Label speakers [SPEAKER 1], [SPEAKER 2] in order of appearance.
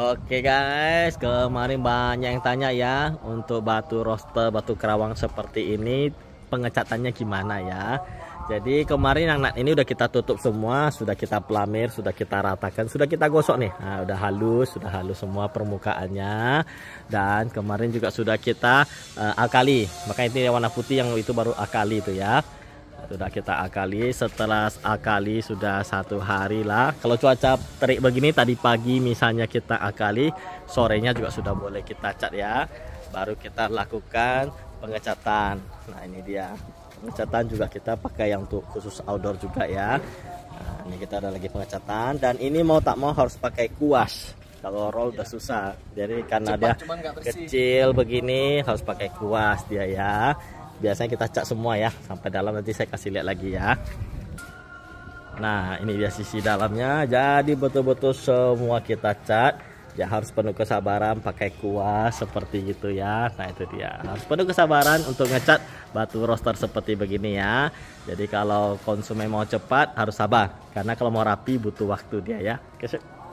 [SPEAKER 1] Oke guys, kemarin banyak yang tanya ya untuk batu roster batu kerawang seperti ini pengecatannya gimana ya. Jadi kemarin anak ini udah kita tutup semua, sudah kita pelamir, sudah kita ratakan, sudah kita gosok nih. Nah, udah halus, sudah halus semua permukaannya. Dan kemarin juga sudah kita uh, alkali. Makanya ini warna putih yang itu baru alkali itu ya sudah kita akali setelah akali sudah satu hari lah kalau cuaca terik begini tadi pagi misalnya kita akali sorenya juga sudah boleh kita cat ya baru kita lakukan pengecatan nah ini dia pengecatan juga kita pakai yang untuk khusus outdoor juga ya nah, ini kita ada lagi pengecatan dan ini mau tak mau harus pakai kuas kalau roll udah susah jadi karena Cepat, dia kecil begini harus pakai kuas dia ya biasanya kita cat semua ya sampai dalam nanti saya kasih lihat lagi ya nah ini dia sisi dalamnya jadi betul-betul semua kita cat ya harus penuh kesabaran pakai kuas seperti itu ya nah itu dia harus penuh kesabaran untuk ngecat batu roster seperti begini ya jadi kalau konsumen mau cepat harus sabar karena kalau mau rapi butuh waktu dia ya